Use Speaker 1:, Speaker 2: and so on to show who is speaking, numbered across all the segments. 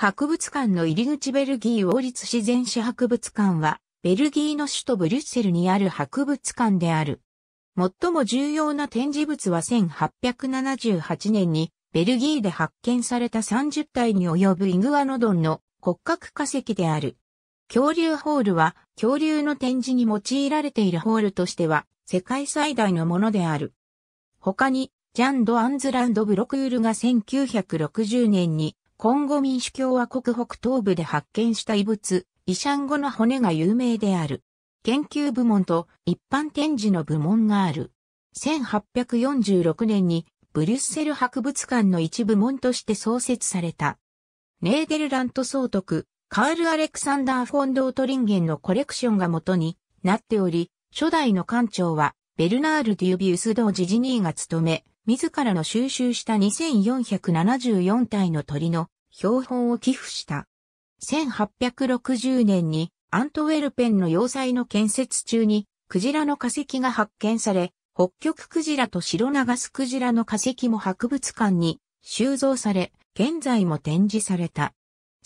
Speaker 1: 博
Speaker 2: 物館の入り口ベルギー王立自然史博物館は、ベルギーの首都ブリュッセルにある博物館である。最も重要な展示物は1878年に、ベルギーで発見された30体に及ぶイグアノドンの骨格化石である。恐竜ホールは、恐竜の展示に用いられているホールとしては、世界最大のものである。他に、ジャンド・アンズランド・ブロクールが1960年にコンゴ民主共和国北東部で発見した遺物、イシャンゴの骨が有名である。研究部門と一般展示の部門がある。1846年にブリュッセル博物館の一部門として創設された。ネーデルラント総督、カール・アレクサンダー・フォンドートリンゲンのコレクションが元になっており、初代の館長はベルナール・デュビウス・ドー・ジジニーが務め、自らの収集した2474体の鳥の標本を寄付した。1860年にアントウェルペンの要塞の建設中にクジラの化石が発見され、北極クジラと白流スクジラの化石も博物館に収蔵され、現在も展示された。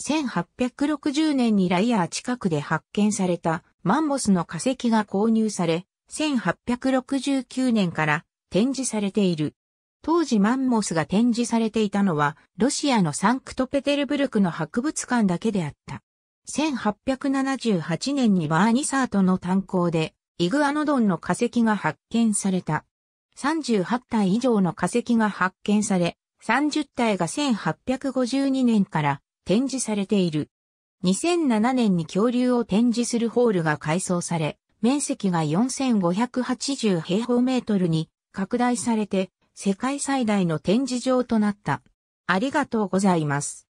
Speaker 2: 1860年にライアー近くで発見されたマンモスの化石が購入され、1869年から展示されている。当時マンモスが展示されていたのは、ロシアのサンクトペテルブルクの博物館だけであった。1878年にバーニサートの炭鉱で、イグアノドンの化石が発見された。38体以上の化石が発見され、30体が1852年から展示されている。2007年に恐竜を展示するホールが改装され、面積が4580平方メートルに拡大されて世界最大の展示場となった。ありがとうございます。